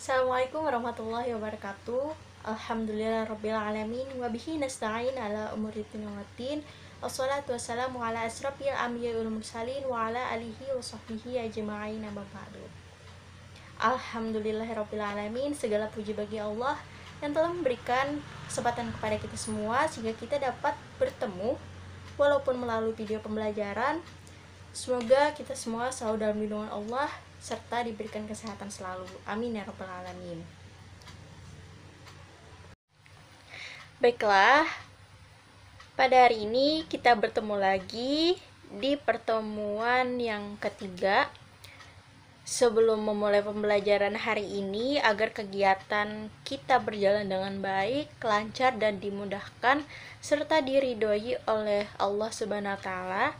Assalamualaikum warahmatullahi wabarakatuh. Alhamdulillah rabbil alamin wa bihi nasta'in ala umuri din wa din. Wassalatu wassalamu ala asrafil anbiya'i mursalin wa ala alihi wa sahbihi ajma'in amma ba'du. Alhamdulillah rabbil alamin. Segala puji bagi Allah yang telah memberikan kesempatan kepada kita semua sehingga kita dapat bertemu walaupun melalui video pembelajaran Semoga kita semua selalu dalam lindungan Allah serta diberikan kesehatan selalu. Amin ya robbal alamin. Baiklah, pada hari ini kita bertemu lagi di pertemuan yang ketiga. Sebelum memulai pembelajaran hari ini, agar kegiatan kita berjalan dengan baik, lancar, dan dimudahkan, serta diridhoi oleh Allah Subhanahu wa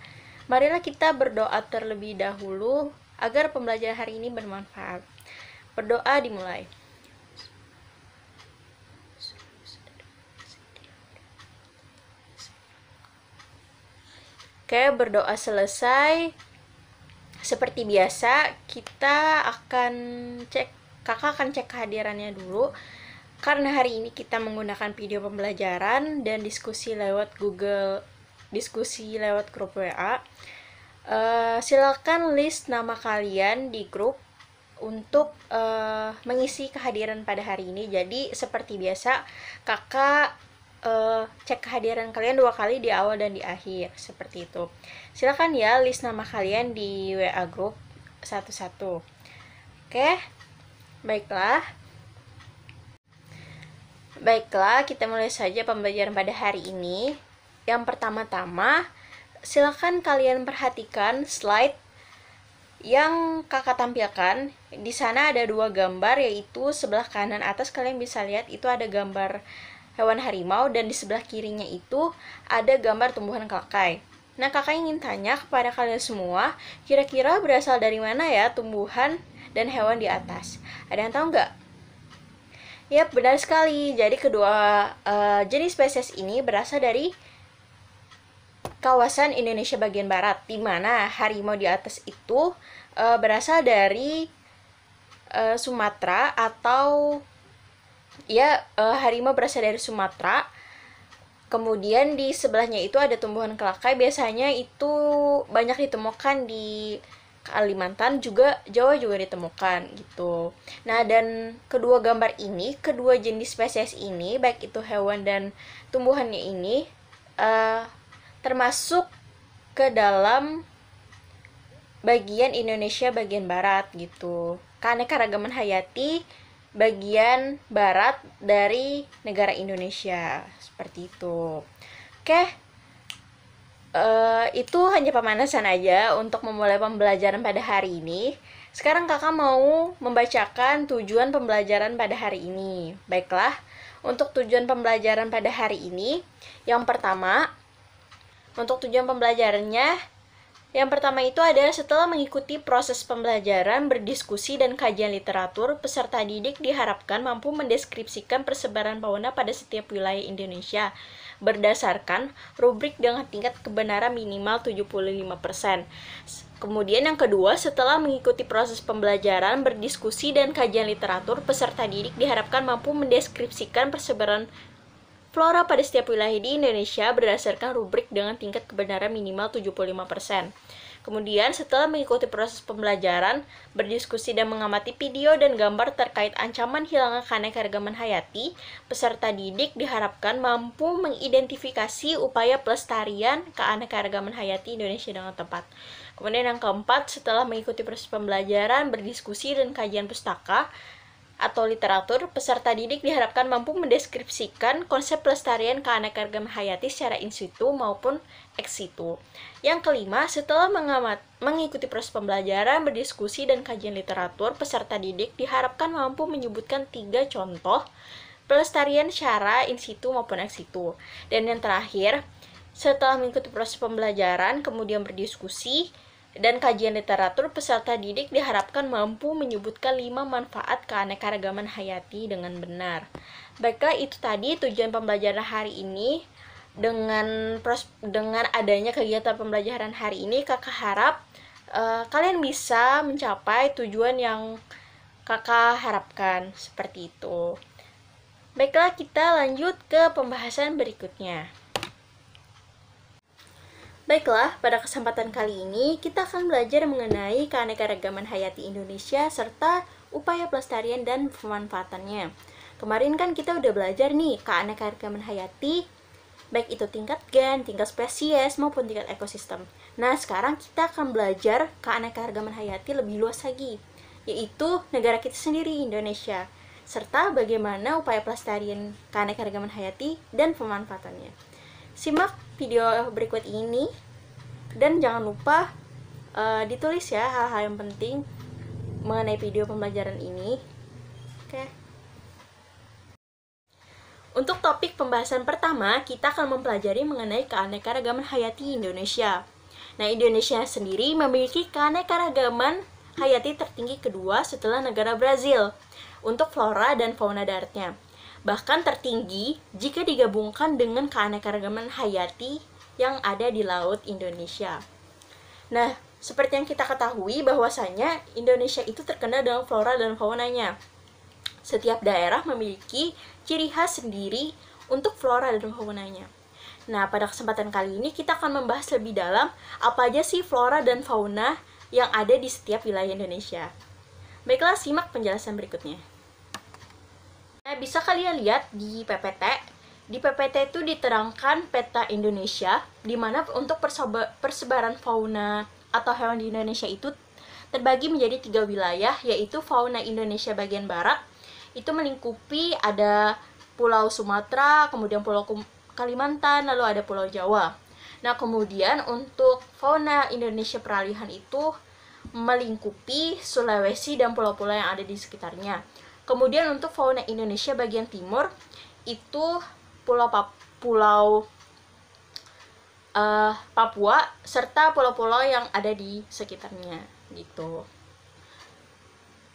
marilah kita berdoa terlebih dahulu agar pembelajaran hari ini bermanfaat. Berdoa dimulai. Oke, berdoa selesai. Seperti biasa, kita akan cek kakak akan cek kehadirannya dulu karena hari ini kita menggunakan video pembelajaran dan diskusi lewat Google diskusi lewat grup WA Uh, silakan list nama kalian di grup untuk uh, mengisi kehadiran pada hari ini. Jadi seperti biasa, kakak uh, cek kehadiran kalian dua kali di awal dan di akhir seperti itu. Silakan ya list nama kalian di WA grup satu-satu. Oke, baiklah. Baiklah, kita mulai saja pembelajaran pada hari ini. Yang pertama-tama, silakan kalian perhatikan slide yang kakak tampilkan di sana ada dua gambar yaitu sebelah kanan atas kalian bisa lihat itu ada gambar hewan harimau dan di sebelah kirinya itu ada gambar tumbuhan kakai. Nah kakak ingin tanya kepada kalian semua kira-kira berasal dari mana ya tumbuhan dan hewan di atas? Ada yang tahu nggak? Yap benar sekali. Jadi kedua uh, jenis spesies ini berasal dari kawasan Indonesia bagian barat, di mana harimau di atas itu e, berasal dari e, Sumatera atau ya e, harimau berasal dari Sumatera. Kemudian di sebelahnya itu ada tumbuhan kelakai, biasanya itu banyak ditemukan di Kalimantan juga Jawa juga ditemukan gitu. Nah, dan kedua gambar ini, kedua jenis spesies ini, baik itu hewan dan tumbuhannya ini uh, termasuk ke dalam bagian Indonesia bagian barat gitu. Keanekaragaman hayati bagian barat dari negara Indonesia seperti itu. Oke. Uh, itu hanya pemanasan aja untuk memulai pembelajaran pada hari ini. Sekarang kakak mau membacakan tujuan pembelajaran pada hari ini. Baiklah, untuk tujuan pembelajaran pada hari ini, yang pertama untuk tujuan pembelajarannya, yang pertama itu adalah setelah mengikuti proses pembelajaran, berdiskusi, dan kajian literatur, peserta didik diharapkan mampu mendeskripsikan persebaran fauna pada setiap wilayah Indonesia berdasarkan rubrik dengan tingkat kebenaran minimal 75%. Kemudian yang kedua, setelah mengikuti proses pembelajaran, berdiskusi, dan kajian literatur, peserta didik diharapkan mampu mendeskripsikan persebaran Flora pada setiap wilayah di Indonesia berdasarkan rubrik dengan tingkat kebenaran minimal 75%. Kemudian setelah mengikuti proses pembelajaran, berdiskusi dan mengamati video dan gambar terkait ancaman hilangnya keanekaragaman hayati, peserta didik diharapkan mampu mengidentifikasi upaya pelestarian keanekaragaman hayati Indonesia dengan tepat. Kemudian yang keempat, setelah mengikuti proses pembelajaran, berdiskusi dan kajian pustaka, atau literatur, peserta didik diharapkan mampu mendeskripsikan konsep pelestarian keanekaragaman hayati secara in situ maupun ex situ. Yang kelima, setelah mengamat, mengikuti proses pembelajaran, berdiskusi, dan kajian literatur, peserta didik diharapkan mampu menyebutkan tiga contoh pelestarian secara in situ maupun ex situ. Dan yang terakhir, setelah mengikuti proses pembelajaran, kemudian berdiskusi, dan kajian literatur, peserta didik diharapkan mampu menyebutkan lima manfaat keanekaragaman hayati dengan benar. Baiklah, itu tadi tujuan pembelajaran hari ini. Dengan pros dengan adanya kegiatan pembelajaran hari ini, Kakak harap uh, kalian bisa mencapai tujuan yang Kakak harapkan seperti itu. Baiklah, kita lanjut ke pembahasan berikutnya. Baiklah, pada kesempatan kali ini kita akan belajar mengenai keanekaragaman hayati Indonesia serta upaya pelestarian dan pemanfaatannya. Kemarin kan kita udah belajar nih keanekaragaman hayati baik itu tingkat gen, tingkat spesies maupun tingkat ekosistem. Nah, sekarang kita akan belajar keanekaragaman hayati lebih luas lagi, yaitu negara kita sendiri Indonesia serta bagaimana upaya pelestarian keanekaragaman hayati dan pemanfaatannya. Simak video berikut ini dan jangan lupa uh, ditulis ya hal-hal yang penting mengenai video pembelajaran ini. Oke. Okay. Untuk topik pembahasan pertama, kita akan mempelajari mengenai keanekaragaman hayati Indonesia. Nah, Indonesia sendiri memiliki keanekaragaman hayati tertinggi kedua setelah negara Brazil untuk flora dan fauna daratnya bahkan tertinggi jika digabungkan dengan keanekaragaman hayati yang ada di laut Indonesia. Nah, seperti yang kita ketahui bahwasanya Indonesia itu terkenal dengan flora dan faunanya. Setiap daerah memiliki ciri khas sendiri untuk flora dan faunanya. Nah, pada kesempatan kali ini kita akan membahas lebih dalam apa aja sih flora dan fauna yang ada di setiap wilayah Indonesia. Baiklah, simak penjelasan berikutnya. Nah, bisa kalian lihat di PPT. Di PPT itu diterangkan peta Indonesia, di mana untuk persebaran fauna atau hewan di Indonesia itu terbagi menjadi tiga wilayah, yaitu fauna Indonesia bagian barat, itu melingkupi ada Pulau Sumatera, kemudian Pulau Kalimantan, lalu ada Pulau Jawa. Nah, kemudian untuk fauna Indonesia peralihan itu melingkupi Sulawesi dan pulau-pulau yang ada di sekitarnya. Kemudian untuk fauna Indonesia bagian timur itu pulau Pap pulau uh, Papua serta pulau-pulau yang ada di sekitarnya gitu.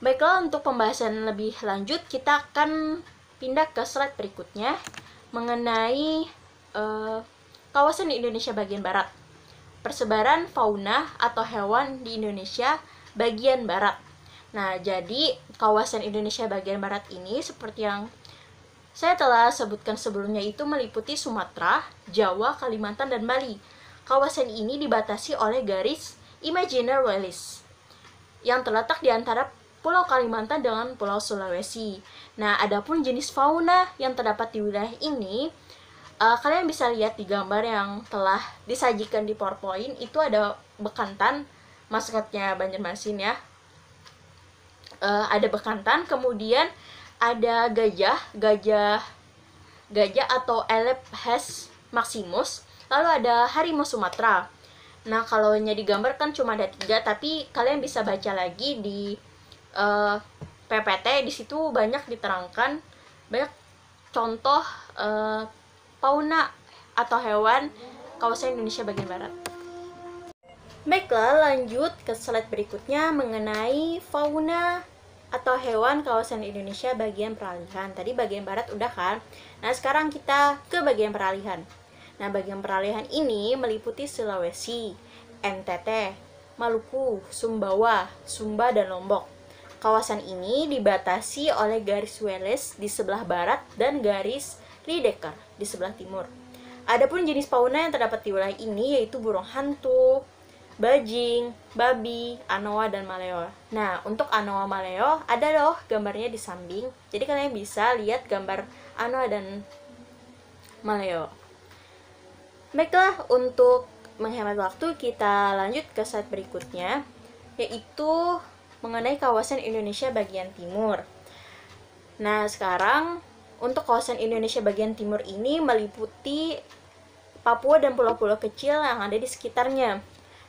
Baiklah untuk pembahasan lebih lanjut kita akan pindah ke slide berikutnya mengenai uh, kawasan Indonesia bagian barat. Persebaran fauna atau hewan di Indonesia bagian barat. Nah, jadi kawasan Indonesia bagian barat ini seperti yang saya telah sebutkan sebelumnya itu meliputi Sumatera, Jawa, Kalimantan, dan Bali. Kawasan ini dibatasi oleh garis Imaginary Wallis yang terletak di antara Pulau Kalimantan dengan Pulau Sulawesi. Nah, adapun jenis fauna yang terdapat di wilayah ini, uh, kalian bisa lihat di gambar yang telah disajikan di PowerPoint itu ada bekantan maskotnya Banjarmasin ya, uh, ada bekantan kemudian ada gajah gajah gajah atau elephas maximus lalu ada harimau Sumatera nah kalau hanya digambar kan cuma ada tiga tapi kalian bisa baca lagi di uh, eh, PPT di situ banyak diterangkan banyak contoh uh, fauna atau hewan kawasan Indonesia bagian barat Baiklah, lanjut ke slide berikutnya mengenai fauna atau hewan kawasan Indonesia bagian peralihan. Tadi bagian barat udah kan? Nah, sekarang kita ke bagian peralihan. Nah, bagian peralihan ini meliputi Sulawesi, NTT, Maluku, Sumbawa, Sumba, dan Lombok. Kawasan ini dibatasi oleh garis Welles di sebelah barat dan garis Lideker di sebelah timur. Adapun jenis fauna yang terdapat di wilayah ini yaitu burung hantu, bajing, babi, anoa, dan maleo. Nah, untuk anoa maleo, ada loh gambarnya di samping. Jadi kalian bisa lihat gambar anoa dan maleo. Baiklah, untuk menghemat waktu, kita lanjut ke slide berikutnya, yaitu mengenai kawasan Indonesia bagian timur. Nah, sekarang untuk kawasan Indonesia bagian timur ini meliputi Papua dan pulau-pulau kecil yang ada di sekitarnya.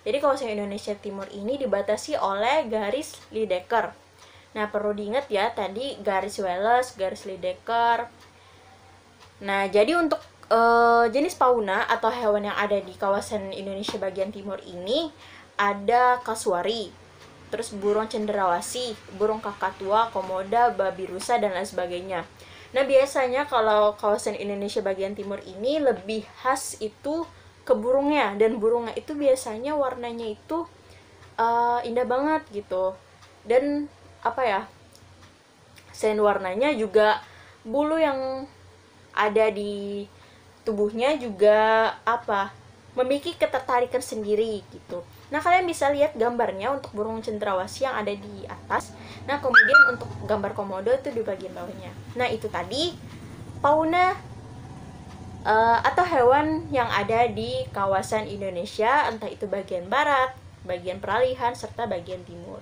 Jadi kawasan Indonesia Timur ini dibatasi oleh garis Lideker. Nah, perlu diingat ya tadi garis Welles, garis Lideker. Nah, jadi untuk e, jenis fauna atau hewan yang ada di kawasan Indonesia bagian timur ini ada kasuari, terus burung cenderawasi, burung kakatua, komoda, babi rusa dan lain sebagainya. Nah, biasanya kalau kawasan Indonesia bagian timur ini lebih khas itu ke burungnya dan burungnya itu biasanya warnanya itu uh, indah banget gitu dan apa ya selain warnanya juga bulu yang ada di tubuhnya juga apa memiliki ketertarikan sendiri gitu Nah, kalian bisa lihat gambarnya untuk burung cendrawasih yang ada di atas. Nah, kemudian untuk gambar komodo itu di bagian bawahnya. Nah, itu tadi fauna uh, atau hewan yang ada di kawasan Indonesia, entah itu bagian barat, bagian peralihan, serta bagian timur.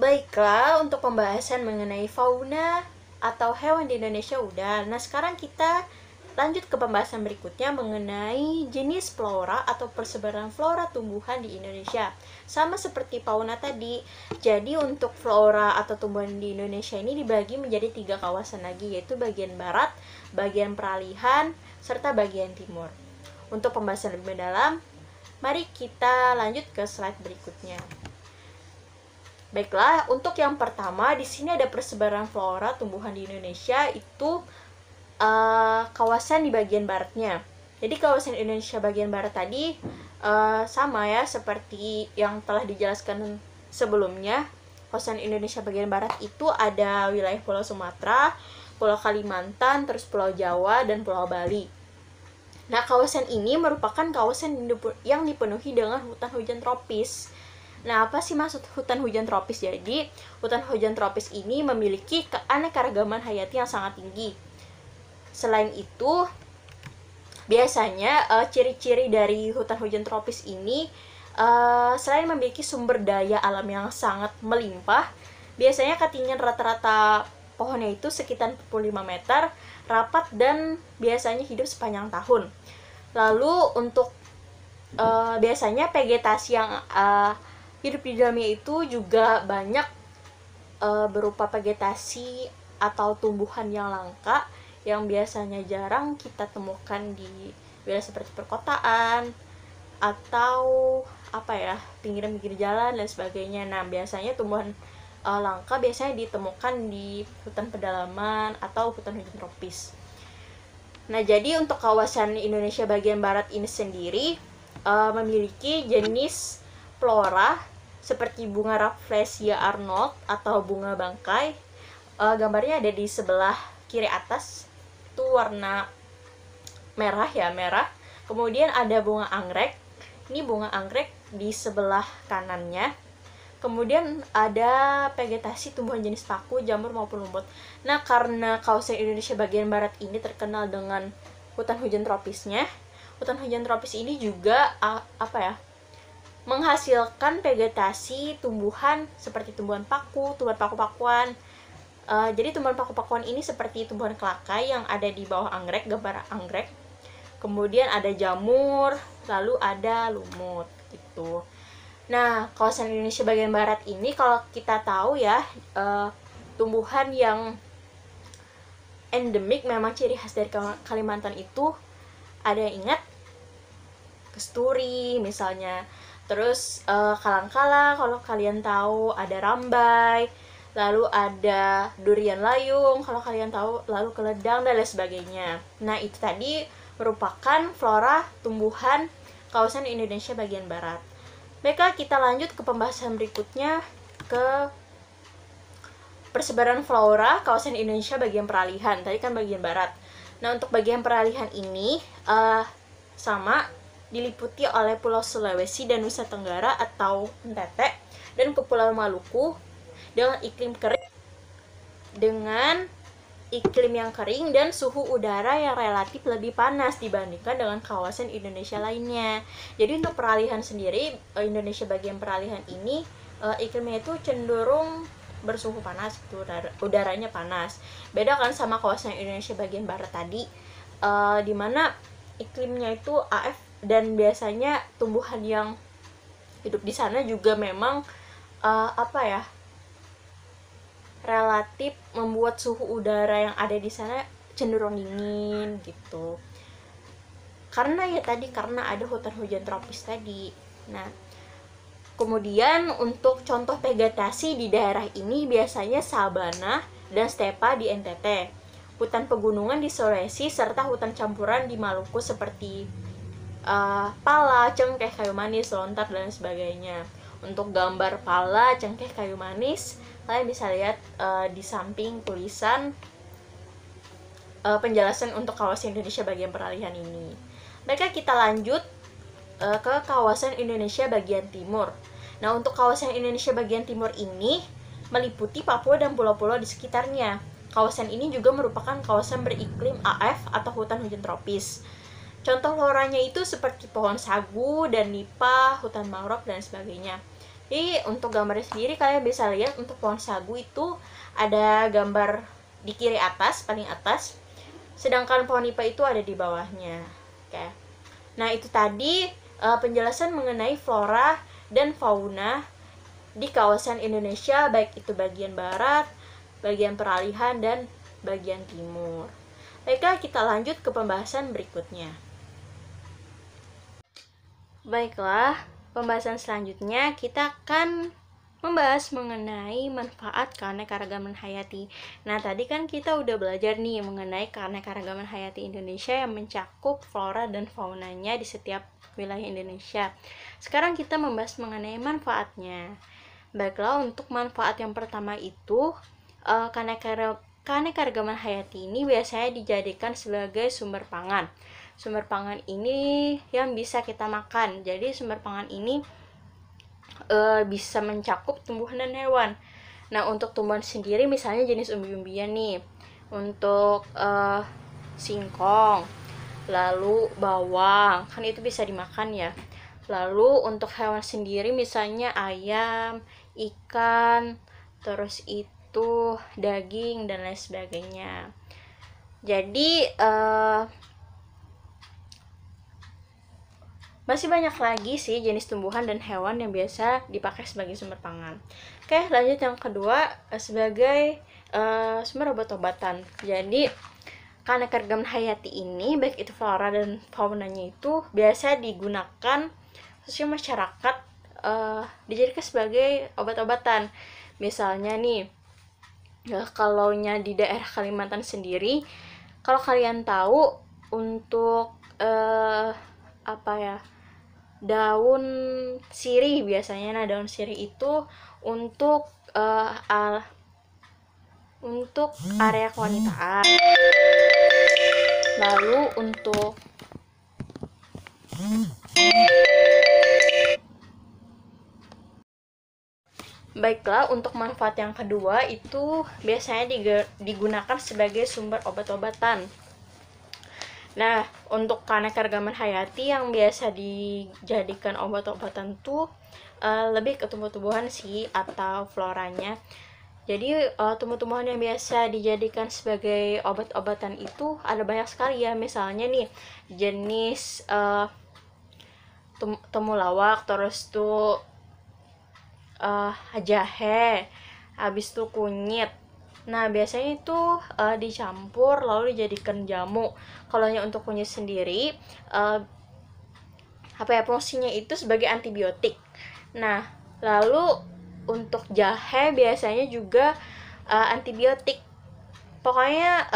Baiklah, untuk pembahasan mengenai fauna atau hewan di Indonesia udah. Nah, sekarang kita Lanjut ke pembahasan berikutnya mengenai jenis flora atau persebaran flora tumbuhan di Indonesia. Sama seperti fauna tadi, jadi untuk flora atau tumbuhan di Indonesia ini dibagi menjadi tiga kawasan lagi, yaitu bagian barat, bagian peralihan, serta bagian timur. Untuk pembahasan lebih mendalam, mari kita lanjut ke slide berikutnya. Baiklah, untuk yang pertama di sini ada persebaran flora tumbuhan di Indonesia itu uh, kawasan di bagian baratnya. Jadi kawasan Indonesia bagian barat tadi uh, sama ya seperti yang telah dijelaskan sebelumnya. Kawasan Indonesia bagian barat itu ada wilayah Pulau Sumatera, Pulau Kalimantan, terus Pulau Jawa dan Pulau Bali. Nah, kawasan ini merupakan kawasan yang dipenuhi dengan hutan hujan tropis. Nah, apa sih maksud hutan hujan tropis? Jadi, hutan hujan tropis ini memiliki keanekaragaman hayati yang sangat tinggi Selain itu, biasanya uh, ciri-ciri dari hutan hujan tropis ini uh, selain memiliki sumber daya alam yang sangat melimpah, biasanya ketinggian rata-rata pohonnya itu sekitar 45 meter, rapat dan biasanya hidup sepanjang tahun. Lalu untuk uh, biasanya vegetasi yang uh, hidup di dalamnya itu juga banyak uh, berupa vegetasi atau tumbuhan yang langka yang biasanya jarang kita temukan di wilayah seperti perkotaan atau apa ya pinggiran pinggir jalan dan sebagainya. Nah biasanya tumbuhan uh, langka biasanya ditemukan di hutan pedalaman atau hutan hujan tropis. Nah jadi untuk kawasan Indonesia bagian barat ini sendiri uh, memiliki jenis flora seperti bunga Rafflesia arnold atau bunga bangkai. Uh, gambarnya ada di sebelah kiri atas itu warna merah ya merah kemudian ada bunga anggrek ini bunga anggrek di sebelah kanannya kemudian ada vegetasi tumbuhan jenis paku jamur maupun lumut. nah karena kawasan Indonesia bagian barat ini terkenal dengan hutan hujan tropisnya hutan hujan tropis ini juga apa ya menghasilkan vegetasi tumbuhan seperti tumbuhan paku, tumbuhan paku-pakuan, Uh, jadi tumbuhan paku-pakuan ini seperti tumbuhan kelaka yang ada di bawah anggrek, gambar anggrek. Kemudian ada jamur, lalu ada lumut gitu. Nah, kawasan Indonesia bagian barat ini kalau kita tahu ya uh, tumbuhan yang endemik memang ciri khas dari Kalimantan itu ada yang ingat kesturi misalnya. Terus kalang eh, kalang uh, kalau kalian tahu ada rambai lalu ada durian layung kalau kalian tahu lalu keledang dan lain sebagainya nah itu tadi merupakan flora tumbuhan kawasan Indonesia bagian barat baiklah kita lanjut ke pembahasan berikutnya ke persebaran flora kawasan Indonesia bagian peralihan tadi kan bagian barat nah untuk bagian peralihan ini uh, sama diliputi oleh Pulau Sulawesi dan Nusa Tenggara atau NTT dan Kepulauan Maluku dengan iklim kering dengan iklim yang kering dan suhu udara yang relatif lebih panas dibandingkan dengan kawasan Indonesia lainnya. Jadi untuk peralihan sendiri eh, Indonesia bagian peralihan ini eh, iklimnya itu cenderung bersuhu panas udaranya panas. Beda kan sama kawasan Indonesia bagian barat tadi eh, di dimana iklimnya itu AF dan biasanya tumbuhan yang hidup di sana juga memang uh, apa ya relatif membuat suhu udara yang ada di sana cenderung dingin gitu karena ya tadi karena ada hutan hujan tropis tadi nah kemudian untuk contoh vegetasi di daerah ini biasanya sabana dan stepa di NTT hutan pegunungan di Sulawesi serta hutan campuran di Maluku seperti uh, pala, cengkeh kayu manis, lontar dan sebagainya untuk gambar pala, cengkeh kayu manis kalian bisa lihat uh, di samping tulisan uh, penjelasan untuk kawasan Indonesia bagian peralihan ini. Mereka kita lanjut uh, ke kawasan Indonesia bagian timur. Nah, untuk kawasan Indonesia bagian timur ini meliputi Papua dan pulau-pulau di sekitarnya. Kawasan ini juga merupakan kawasan beriklim AF atau hutan hujan tropis. Contoh floranya itu seperti pohon sagu dan nipah, hutan mangrove dan sebagainya jadi untuk gambarnya sendiri kalian bisa lihat untuk pohon sagu itu ada gambar di kiri atas paling atas sedangkan pohon ipa itu ada di bawahnya oke nah itu tadi uh, penjelasan mengenai flora dan fauna di kawasan Indonesia baik itu bagian barat bagian peralihan dan bagian timur baiklah kita lanjut ke pembahasan berikutnya baiklah pembahasan selanjutnya kita akan membahas mengenai manfaat keanekaragaman hayati. Nah, tadi kan kita udah belajar nih mengenai keanekaragaman hayati Indonesia yang mencakup flora dan faunanya di setiap wilayah Indonesia. Sekarang kita membahas mengenai manfaatnya. Baiklah, untuk manfaat yang pertama itu eh, keanekaragaman hayati ini biasanya dijadikan sebagai sumber pangan sumber pangan ini yang bisa kita makan. Jadi sumber pangan ini e, bisa mencakup tumbuhan dan hewan. Nah, untuk tumbuhan sendiri misalnya jenis umbi-umbian nih. Untuk e, singkong, lalu bawang, kan itu bisa dimakan ya. Lalu untuk hewan sendiri misalnya ayam, ikan, terus itu daging dan lain sebagainya. Jadi uh, Masih banyak lagi sih jenis tumbuhan dan hewan yang biasa dipakai sebagai sumber pangan. Oke, lanjut yang kedua eh, sebagai uh, sumber obat-obatan. Jadi karena keragaman hayati ini baik itu flora dan faunanya itu biasa digunakan khususnya masyarakat uh, dijadikan sebagai obat-obatan. Misalnya nih, ya, kalau nya di daerah Kalimantan sendiri, kalau kalian tahu untuk uh, apa ya daun sirih biasanya nah daun sirih itu untuk uh, al untuk area kewanitaan lalu untuk Baiklah, untuk manfaat yang kedua itu biasanya digunakan sebagai sumber obat-obatan. Nah, untuk karena kargaman hayati yang biasa dijadikan obat-obatan tuh uh, lebih ke tumbuh-tumbuhan sih atau floranya. Jadi uh, tumbuh-tumbuhan yang biasa dijadikan sebagai obat-obatan itu ada banyak sekali ya. Misalnya nih jenis uh, tum- temulawak, terus tuh uh, jahe, habis tuh kunyit, Nah, biasanya itu uh, dicampur lalu dijadikan jamu. Kalau hanya untuk kunyit sendiri uh, apa ya fungsinya itu sebagai antibiotik. Nah, lalu untuk jahe biasanya juga uh, antibiotik. Pokoknya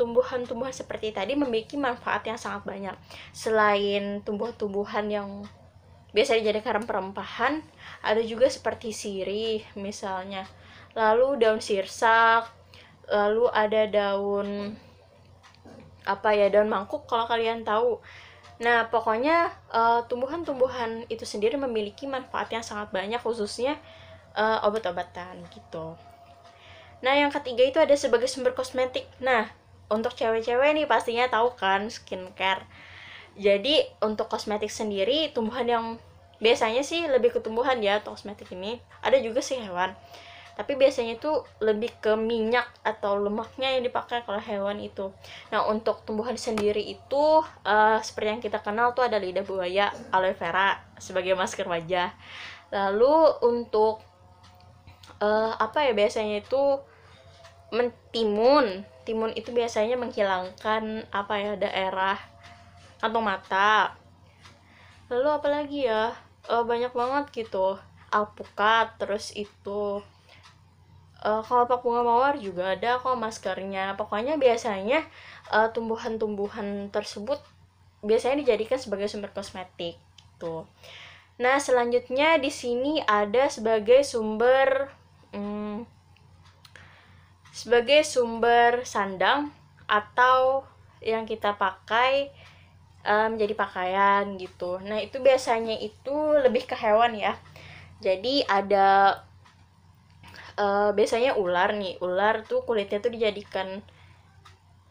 tumbuhan-tumbuhan seperti tadi memiliki manfaat yang sangat banyak. Selain tumbuh-tumbuhan yang biasa dijadikan rempah-rempahan, ada juga seperti sirih misalnya lalu daun sirsak lalu ada daun apa ya daun mangkuk kalau kalian tahu nah pokoknya uh, tumbuhan-tumbuhan itu sendiri memiliki manfaat yang sangat banyak khususnya uh, obat-obatan gitu nah yang ketiga itu ada sebagai sumber kosmetik nah untuk cewek-cewek nih pastinya tahu kan skincare jadi untuk kosmetik sendiri tumbuhan yang biasanya sih lebih ke tumbuhan ya kosmetik ini ada juga sih hewan tapi biasanya itu lebih ke minyak atau lemaknya yang dipakai kalau hewan itu nah untuk tumbuhan sendiri itu uh, seperti yang kita kenal tuh ada lidah buaya aloe vera sebagai masker wajah lalu untuk uh, apa ya biasanya itu mentimun timun itu biasanya menghilangkan apa ya daerah atau mata lalu apalagi ya uh, banyak banget gitu alpukat terus itu Eh, kalau pak bunga mawar juga ada kok maskernya pokoknya biasanya uh, tumbuhan-tumbuhan tersebut biasanya dijadikan sebagai sumber kosmetik tuh nah selanjutnya di sini ada sebagai sumber hmm, sebagai sumber sandang atau yang kita pakai eh, menjadi um, pakaian gitu nah itu biasanya itu lebih ke hewan ya jadi ada uh, biasanya ular nih ular tuh kulitnya tuh dijadikan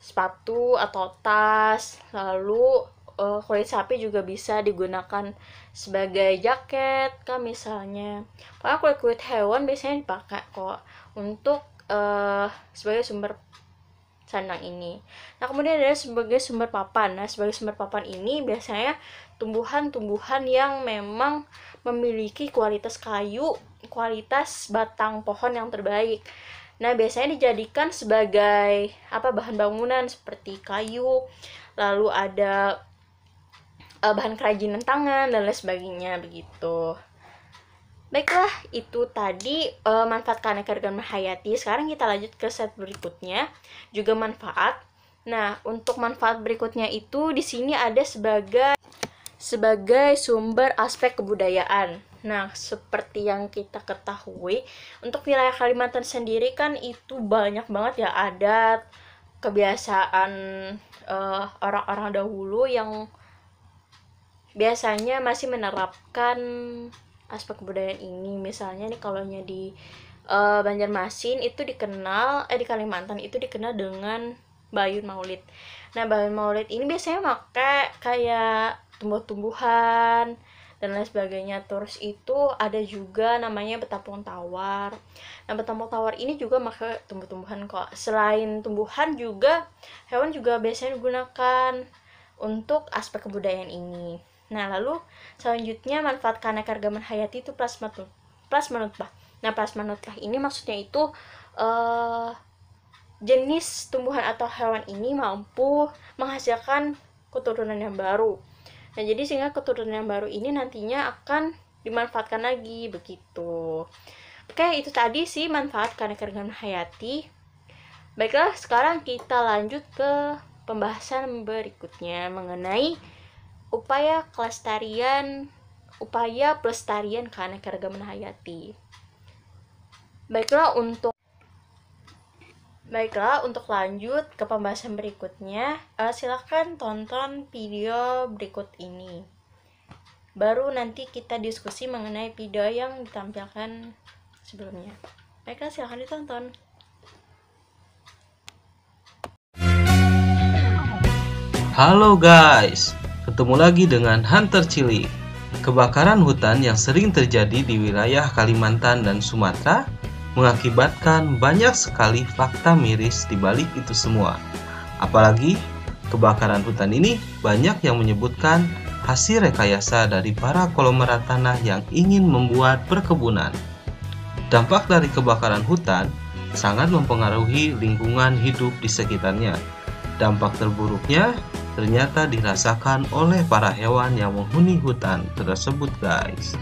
sepatu atau tas lalu uh, kulit sapi juga bisa digunakan sebagai jaket kan misalnya pokoknya kulit kulit hewan biasanya dipakai kok untuk uh, sebagai sumber sandang ini nah kemudian ada sebagai sumber papan nah sebagai sumber papan ini biasanya tumbuhan-tumbuhan yang memang memiliki kualitas kayu, kualitas batang pohon yang terbaik. Nah, biasanya dijadikan sebagai apa bahan bangunan seperti kayu, lalu ada uh, bahan kerajinan tangan dan lain sebagainya begitu. Baiklah, itu tadi uh, manfaat keanekaragaman menghayati. Sekarang kita lanjut ke set berikutnya, juga manfaat. Nah, untuk manfaat berikutnya itu di sini ada sebagai sebagai sumber aspek kebudayaan. Nah, seperti yang kita ketahui, untuk wilayah Kalimantan sendiri kan itu banyak banget ya adat, kebiasaan eh, orang-orang uh, dahulu yang biasanya masih menerapkan aspek kebudayaan ini. Misalnya nih kalau di uh, Banjarmasin itu dikenal eh di Kalimantan itu dikenal dengan Bayun Maulid. Nah, Bayun Maulid ini biasanya pakai kayak tumbuh-tumbuhan dan lain sebagainya terus itu ada juga namanya betapung tawar nah betapung tawar ini juga maka tumbuh-tumbuhan kok selain tumbuhan juga hewan juga biasanya digunakan untuk aspek kebudayaan ini nah lalu selanjutnya manfaat akar gaman hayati itu plasma plasma nutbah. nah plasma nutbah ini maksudnya itu uh, jenis tumbuhan atau hewan ini mampu menghasilkan keturunan yang baru Nah, jadi sehingga keturunan yang baru ini nantinya akan dimanfaatkan lagi begitu. Oke, itu tadi sih manfaat karena keragaman hayati. Baiklah, sekarang kita lanjut ke pembahasan berikutnya mengenai upaya kelestarian upaya pelestarian karena keragaman hayati. Baiklah untuk Baiklah, untuk lanjut ke pembahasan berikutnya, uh, eh, silahkan tonton video berikut ini. Baru nanti kita diskusi mengenai video yang ditampilkan sebelumnya. Baiklah, silahkan ditonton. Halo guys, ketemu lagi dengan Hunter Chili. Kebakaran hutan yang sering terjadi di wilayah Kalimantan dan Sumatera mengakibatkan banyak sekali fakta miris di balik itu semua. Apalagi kebakaran hutan ini banyak yang menyebutkan hasil rekayasa dari para kolomerat tanah yang ingin membuat perkebunan. Dampak dari kebakaran hutan sangat mempengaruhi lingkungan hidup di sekitarnya. Dampak terburuknya ternyata dirasakan oleh para hewan yang menghuni hutan tersebut, guys.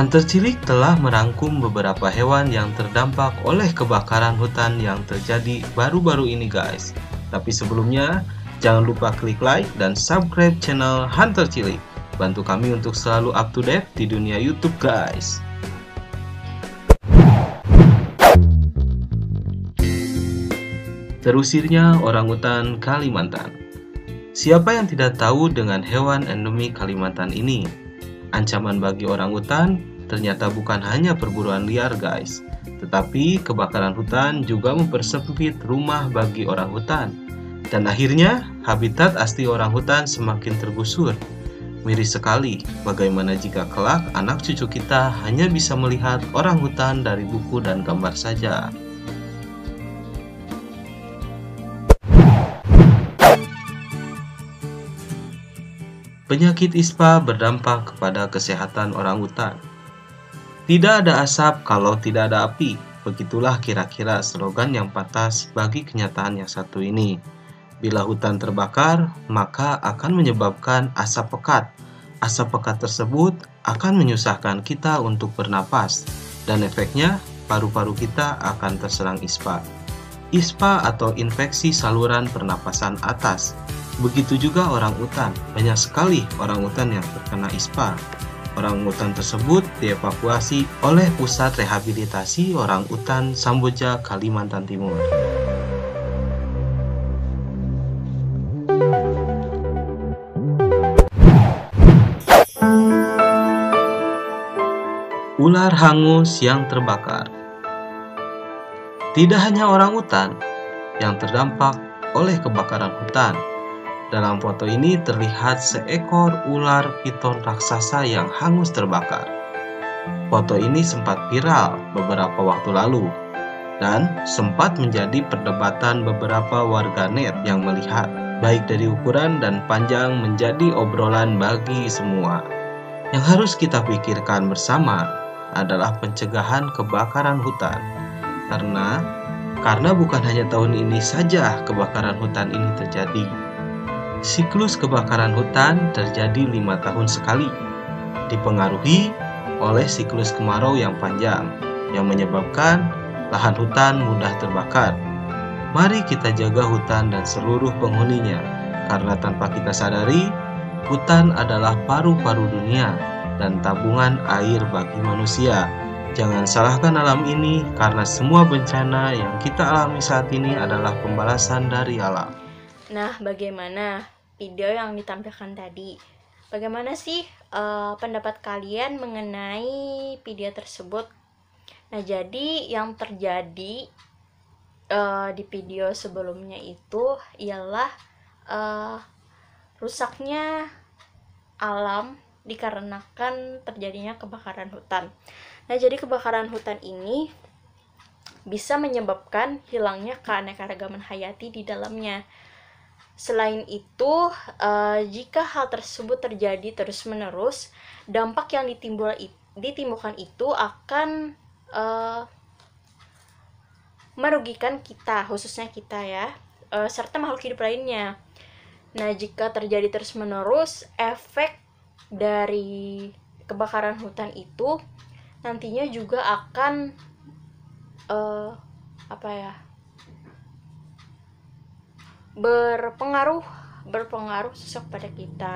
Hunter cilik telah merangkum beberapa hewan yang terdampak oleh kebakaran hutan yang terjadi baru-baru ini guys. Tapi sebelumnya, jangan lupa klik like dan subscribe channel Hunter Cilik. Bantu kami untuk selalu up to date di dunia YouTube guys. Terusirnya orangutan Kalimantan. Siapa yang tidak tahu dengan hewan endemik Kalimantan ini? Ancaman bagi orang hutan ternyata bukan hanya perburuan liar guys, tetapi kebakaran hutan juga mempersempit rumah bagi orang hutan. Dan akhirnya, habitat asli orang hutan semakin tergusur. Miris sekali bagaimana jika kelak anak cucu kita hanya bisa melihat orang hutan dari buku dan gambar saja. Penyakit ispa berdampak kepada kesehatan orang hutan. Tidak ada asap kalau tidak ada api. Begitulah kira-kira slogan yang pantas bagi kenyataan yang satu ini. Bila hutan terbakar, maka akan menyebabkan asap pekat. Asap pekat tersebut akan menyusahkan kita untuk bernapas, dan efeknya paru-paru kita akan terserang ispa. ISPA atau infeksi saluran pernapasan atas. Begitu juga orang utan, banyak sekali orang utan yang terkena ISPA. Orang utan tersebut dievakuasi oleh Pusat Rehabilitasi Orang Utan Samboja, Kalimantan Timur. Ular hangus yang terbakar tidak hanya orang hutan yang terdampak oleh kebakaran hutan. Dalam foto ini terlihat seekor ular piton raksasa yang hangus terbakar. Foto ini sempat viral beberapa waktu lalu dan sempat menjadi perdebatan beberapa warganet yang melihat, baik dari ukuran dan panjang menjadi obrolan bagi semua. Yang harus kita pikirkan bersama adalah pencegahan kebakaran hutan karena karena bukan hanya tahun ini saja kebakaran hutan ini terjadi. Siklus kebakaran hutan terjadi lima tahun sekali, dipengaruhi oleh siklus kemarau yang panjang yang menyebabkan lahan hutan mudah terbakar. Mari kita jaga hutan dan seluruh penghuninya, karena tanpa kita sadari, hutan adalah paru-paru dunia dan tabungan air bagi manusia. Jangan salahkan alam ini, karena semua bencana yang kita alami saat ini adalah pembalasan dari alam. Nah, bagaimana video yang ditampilkan tadi? Bagaimana sih uh, pendapat kalian mengenai video tersebut? Nah, jadi yang terjadi uh, di video sebelumnya itu ialah uh, rusaknya alam dikarenakan terjadinya kebakaran hutan. Nah, jadi kebakaran hutan ini bisa menyebabkan hilangnya keanekaragaman hayati di dalamnya. Selain itu, uh, jika hal tersebut terjadi terus-menerus, dampak yang ditimbul it, ditimbulkan itu akan uh, merugikan kita, khususnya kita ya, uh, serta makhluk hidup lainnya. Nah, jika terjadi terus-menerus, efek dari kebakaran hutan itu nantinya juga akan uh, apa ya berpengaruh berpengaruh sosok pada kita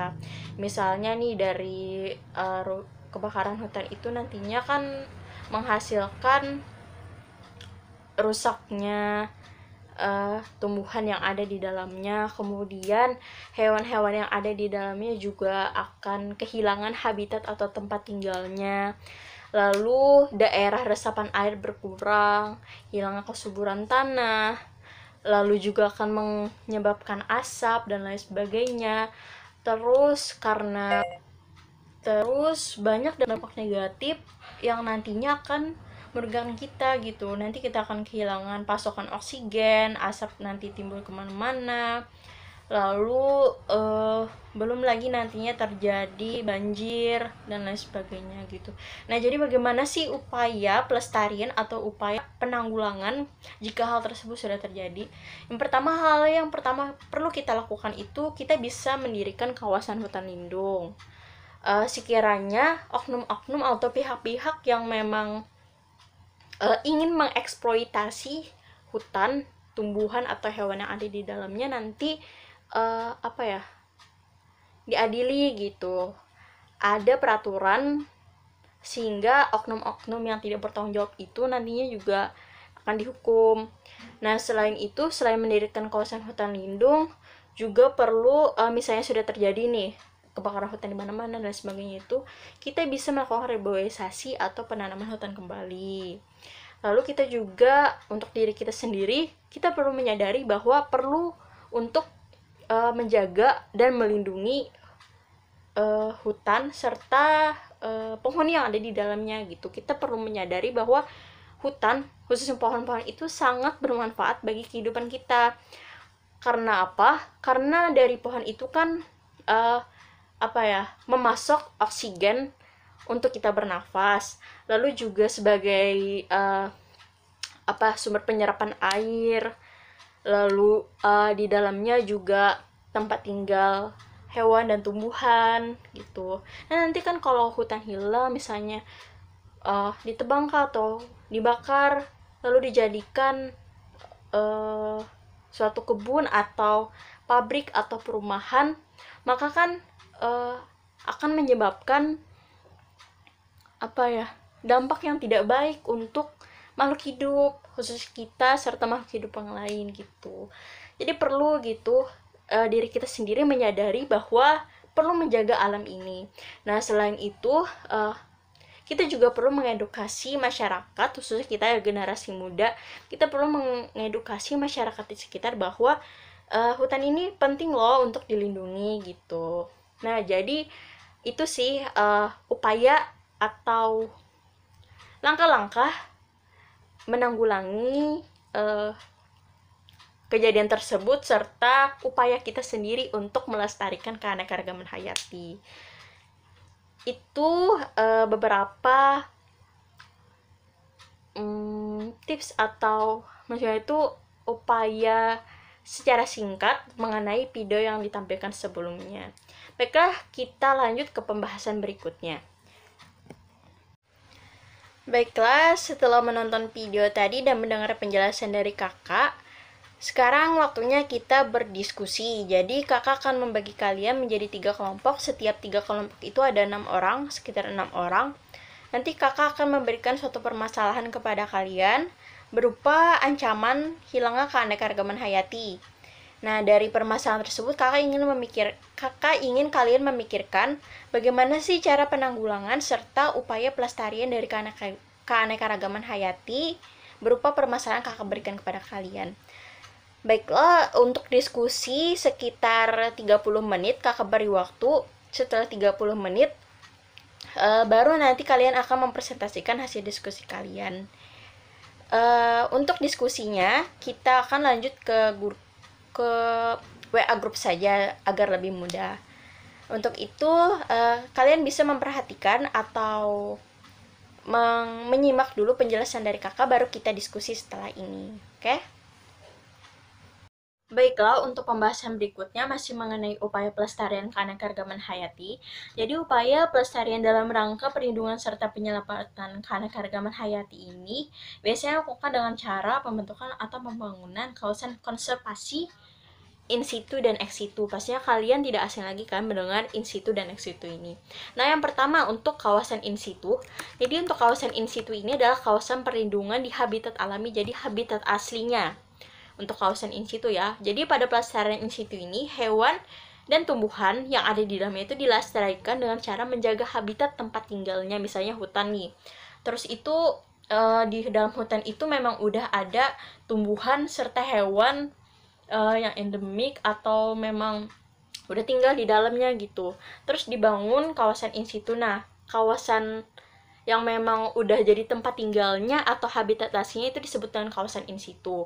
misalnya nih dari uh, kebakaran hutan itu nantinya kan menghasilkan rusaknya uh, tumbuhan yang ada di dalamnya kemudian hewan-hewan yang ada di dalamnya juga akan kehilangan habitat atau tempat tinggalnya lalu daerah resapan air berkurang, hilangnya kesuburan tanah, lalu juga akan menyebabkan asap dan lain sebagainya. Terus karena terus banyak dampak negatif yang nantinya akan merugikan kita gitu. Nanti kita akan kehilangan pasokan oksigen, asap nanti timbul kemana-mana, lalu uh, belum lagi nantinya terjadi banjir dan lain sebagainya gitu. Nah, jadi bagaimana sih upaya pelestarian atau upaya penanggulangan jika hal tersebut sudah terjadi? Yang pertama hal yang pertama perlu kita lakukan itu kita bisa mendirikan kawasan hutan lindung. Uh, sekiranya oknum-oknum atau pihak-pihak yang memang uh, ingin mengeksploitasi hutan, tumbuhan atau hewan yang ada di dalamnya nanti uh, apa ya diadili gitu ada peraturan sehingga oknum-oknum yang tidak bertanggung jawab itu nantinya juga akan dihukum. Nah, selain itu, selain mendirikan kawasan hutan lindung, juga perlu uh, misalnya sudah terjadi nih kebakaran hutan di mana-mana dan sebagainya itu, kita bisa melakukan reboisasi atau penanaman hutan kembali. Lalu kita juga untuk diri kita sendiri, kita perlu menyadari bahwa perlu untuk uh, menjaga dan melindungi uh, hutan serta uh, pohon yang ada di dalamnya gitu. Kita perlu menyadari bahwa hutan, khususnya pohon-pohon itu sangat bermanfaat bagi kehidupan kita. Karena apa? Karena dari pohon itu kan uh, apa ya, memasok oksigen untuk kita bernafas. Lalu juga sebagai uh, apa sumber penyerapan air lalu uh, di dalamnya juga tempat tinggal hewan dan tumbuhan gitu nah nanti kan kalau hutan hilang misalnya uh, eh, ditebang atau dibakar lalu dijadikan uh, suatu kebun atau pabrik atau perumahan maka kan uh, akan menyebabkan apa ya dampak yang tidak baik untuk makhluk hidup khusus kita serta makhluk hidup yang lain gitu jadi perlu gitu uh, diri kita sendiri menyadari bahwa perlu menjaga alam ini nah selain itu uh, kita juga perlu mengedukasi masyarakat khususnya kita ya generasi muda kita perlu mengedukasi masyarakat di sekitar bahwa uh, hutan ini penting loh untuk dilindungi gitu nah jadi itu sih uh, upaya atau langkah-langkah menanggulangi uh, kejadian tersebut serta upaya kita sendiri untuk melestarikan keanekaragaman hayati. Itu uh, beberapa um, tips atau maksudnya itu upaya secara singkat mengenai video yang ditampilkan sebelumnya. Baiklah, kita lanjut ke pembahasan berikutnya. Baiklah, setelah menonton video tadi dan mendengar penjelasan dari kakak, sekarang waktunya kita berdiskusi. Jadi kakak akan membagi kalian menjadi tiga kelompok. Setiap tiga kelompok itu ada enam orang, sekitar enam orang. Nanti kakak akan memberikan suatu permasalahan kepada kalian berupa ancaman hilangnya keanekaragaman hayati. Nah, dari permasalahan tersebut kakak ingin memikir kakak ingin kalian memikirkan bagaimana sih cara penanggulangan serta upaya pelestarian dari keaneka, keanekaragaman hayati berupa permasalahan kakak berikan kepada kalian. Baiklah, untuk diskusi sekitar 30 menit kakak beri waktu. Setelah 30 menit uh, baru nanti kalian akan mempresentasikan hasil diskusi kalian. Uh, untuk diskusinya kita akan lanjut ke grup ke WA group saja agar lebih mudah. Untuk itu, uh, kalian bisa memperhatikan atau menyimak dulu penjelasan dari kakak baru kita diskusi setelah ini. Oke? Okay? Baiklah, untuk pembahasan berikutnya masih mengenai upaya pelestarian keanekaragaman keragaman hayati. Jadi upaya pelestarian dalam rangka perlindungan serta penyelamatan keanekaragaman hayati ini biasanya dilakukan dengan cara pembentukan atau pembangunan kawasan konservasi in situ dan ex situ. Pastinya kalian tidak asing lagi kan mendengar in situ dan ex situ ini. Nah, yang pertama untuk kawasan in situ. Jadi untuk kawasan in situ ini adalah kawasan perlindungan di habitat alami, jadi habitat aslinya untuk kawasan in situ ya. Jadi pada pelestarian in situ ini hewan dan tumbuhan yang ada di dalamnya itu dilestarikan dengan cara menjaga habitat tempat tinggalnya misalnya hutan nih. Terus itu e, di dalam hutan itu memang udah ada tumbuhan serta hewan e, yang endemik atau memang udah tinggal di dalamnya gitu. Terus dibangun kawasan in situ. Nah, kawasan yang memang udah jadi tempat tinggalnya atau habitat aslinya itu disebut dengan kawasan in situ.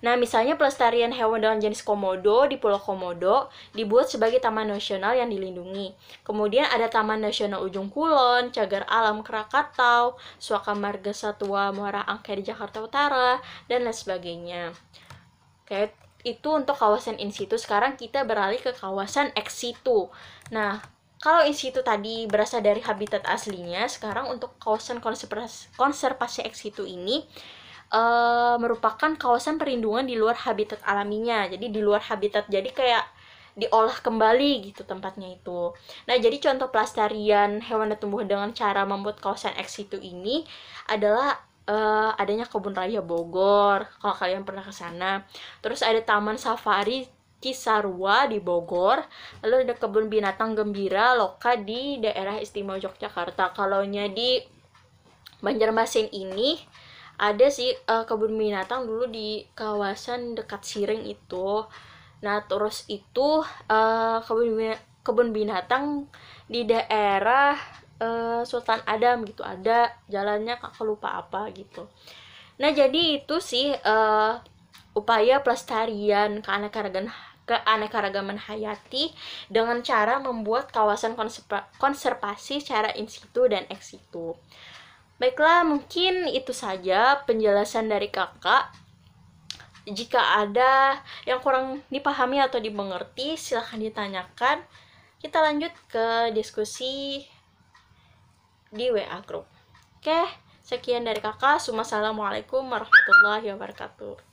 Nah, misalnya pelestarian hewan dalam jenis komodo di Pulau Komodo dibuat sebagai taman nasional yang dilindungi. Kemudian ada Taman Nasional Ujung Kulon, Cagar Alam Krakatau, Suaka Marga Satwa Muara Angke di Jakarta Utara, dan lain sebagainya. Oke, itu untuk kawasan in situ. Sekarang kita beralih ke kawasan ex situ. Nah, kalau situ tadi berasal dari habitat aslinya, sekarang untuk kawasan konservasi, konservasi ex situ ini e, merupakan kawasan perlindungan di luar habitat alaminya. Jadi di luar habitat, jadi kayak diolah kembali gitu tempatnya itu. Nah, jadi contoh pelestarian hewan dan tumbuhan dengan cara membuat kawasan ex situ ini adalah uh, adanya kebun raya Bogor kalau kalian pernah ke sana. Terus ada taman safari Kisarua di Bogor, lalu ada kebun binatang Gembira Loka di daerah istimewa Yogyakarta. Kalau di Banjarmasin ini ada sih uh, kebun binatang dulu di kawasan dekat Siring itu. Nah, terus itu uh, kebun kebun binatang di daerah eh, Sultan Adam gitu. Ada jalannya kak lupa apa gitu. Nah, jadi itu sih uh, upaya pelestarian keanekaragaman keanekaragaman hayati dengan cara membuat kawasan konservasi secara in situ dan ex situ. Baiklah, mungkin itu saja penjelasan dari kakak. Jika ada yang kurang dipahami atau dimengerti, silahkan ditanyakan. Kita lanjut ke diskusi di WA Group. Oke, sekian dari kakak. Assalamualaikum warahmatullahi wabarakatuh.